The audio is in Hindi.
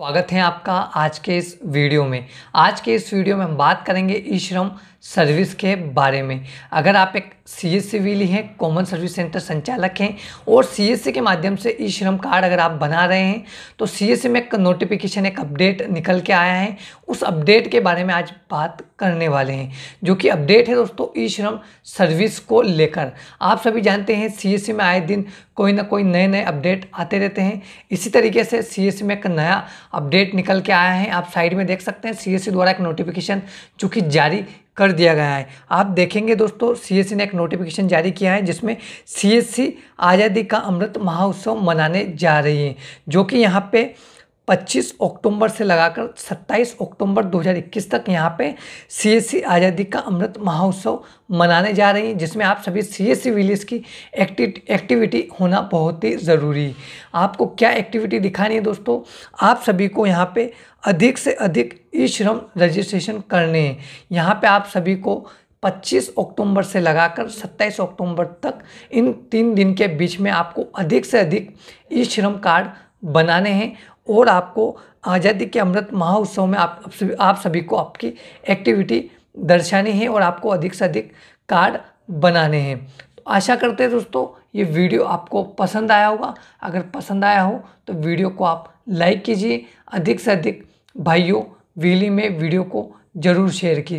स्वागत है आपका आज के इस वीडियो में आज के इस वीडियो में हम बात करेंगे ई श्रम सर्विस के बारे में अगर आप एक सी एस सी हैं कॉमन सर्विस सेंटर संचालक हैं और सी के माध्यम से ई श्रम कार्ड अगर आप बना रहे हैं तो सी एस में एक नोटिफिकेशन एक अपडेट निकल के आया है उस अपडेट के बारे में आज बात करने वाले हैं जो कि अपडेट है दोस्तों ई श्रम सर्विस को लेकर आप सभी जानते हैं सी एस में आए दिन कोई ना कोई नए नए अपडेट आते रहते हैं इसी तरीके से सी एस में एक नया अपडेट निकल के आया है आप साइड में देख सकते हैं सी द्वारा एक नोटिफिकेशन चूँकि जारी कर दिया गया है आप देखेंगे दोस्तों सीएससी ने एक नोटिफिकेशन जारी किया है जिसमें सीएससी आज़ादी का अमृत महोत्सव मनाने जा रही है जो कि यहाँ पे 25 अक्टूबर से लगाकर 27 अक्टूबर 2021 तक यहाँ पे सीएससी आज़ादी का अमृत महोत्सव मनाने जा रही हैं जिसमें आप सभी सीएससी विलेज की एक्टि एक्टिविटी होना बहुत ही ज़रूरी है आपको क्या एक्टिविटी दिखानी है दोस्तों आप सभी को यहाँ पे अधिक से अधिक ई श्रम रजिस्ट्रेशन करने हैं यहाँ पे आप सभी को 25 अक्टूबर से लगाकर 27 अक्टूबर तक इन तीन दिन के बीच में आपको अधिक से अधिक ई श्रम कार्ड बनाने हैं और आपको आज़ादी के अमृत महोत्सव में आप सभी आप सभी को आपकी एक्टिविटी दर्शानी है और आपको अधिक से अधिक कार्ड बनाने हैं तो आशा करते हैं दोस्तों ये वीडियो आपको पसंद आया होगा अगर पसंद आया हो तो वीडियो को आप लाइक कीजिए अधिक से अधिक भाइयों वीली में वीडियो को ज़रूर शेयर कीजिए